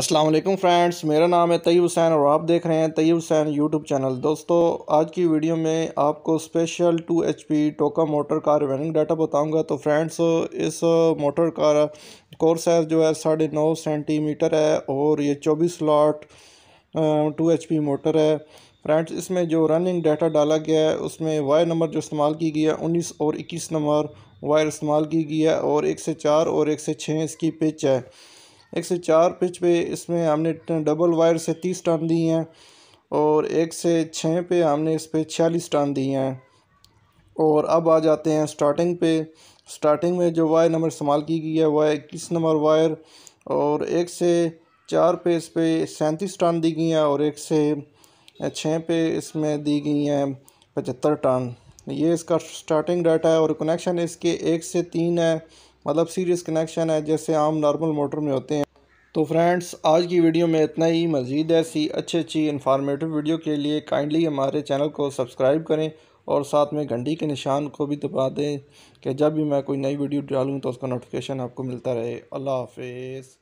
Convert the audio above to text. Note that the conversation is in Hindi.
अस्सलाम वालेकुम फ्रेंड्स मेरा नाम है तय्यब हुसैन और आप देख रहे हैं तय्यब हुसैन यूट्यूब चैनल दोस्तों आज की वीडियो में आपको स्पेशल 2 पी टोका मोटर का रिवेनिंग डाटा बताऊंगा तो फ्रेंड्स इस मोटर का कोर साइज जो है साढ़े नौ सेंटीमीटर है और ये चौबीस स्लॉट टू एच मोटर है फ्रेंड्स इसमें जो रनिंग डाटा डाला गया है उसमें वायर नंबर जो इस्तेमाल की गई है उन्नीस और इक्कीस नंबर वायर इस्तेमाल की गई है और एक से चार और एक से छः इसकी पिच है एक से चार पिच पे इसमें हमने डबल वायर से तीस टन दी हैं और एक से छः पे हमने इस पर छियालीस टन दी हैं और अब आ जाते हैं स्टार्टिंग पे स्टार्टिंग में जो वायर नंबर इस्तेमाल की गई है वह इक्कीस नंबर वायर और एक से चार पे इस पर सैंतीस टन दी गई हैं और एक से छः पे इसमें दी गई हैं पचहत्तर टन ये इसका स्टार्टिंग डाटा है और कनेक्शन इसके एक से तीन है मतलब सीरियस कनेक्शन है जैसे आम नॉर्मल मोटर में होते हैं तो फ्रेंड्स आज की वीडियो में इतना ही मज़ीद ऐसी अच्छी अच्छी इन्फॉर्मेटिव वीडियो के लिए काइंडली हमारे चैनल को सब्सक्राइब करें और साथ में घंटी के निशान को भी दबा दें कि जब भी मैं कोई नई वीडियो डालूँ तो उसका नोटिफिकेशन आपको मिलता रहे अल्लाह हाफिज़